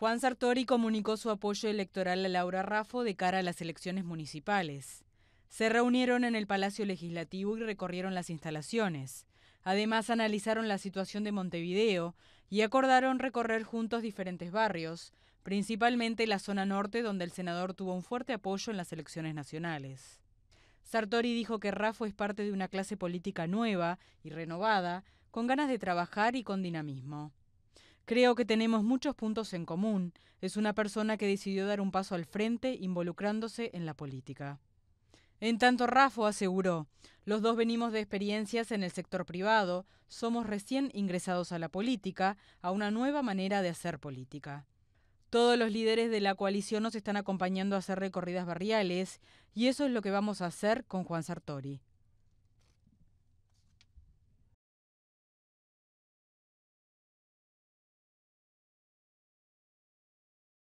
Juan Sartori comunicó su apoyo electoral a Laura Raffo de cara a las elecciones municipales. Se reunieron en el Palacio Legislativo y recorrieron las instalaciones. Además, analizaron la situación de Montevideo y acordaron recorrer juntos diferentes barrios, principalmente la zona norte donde el senador tuvo un fuerte apoyo en las elecciones nacionales. Sartori dijo que Raffo es parte de una clase política nueva y renovada, con ganas de trabajar y con dinamismo. Creo que tenemos muchos puntos en común. Es una persona que decidió dar un paso al frente involucrándose en la política. En tanto, Rafo aseguró, los dos venimos de experiencias en el sector privado, somos recién ingresados a la política, a una nueva manera de hacer política. Todos los líderes de la coalición nos están acompañando a hacer recorridas barriales y eso es lo que vamos a hacer con Juan Sartori.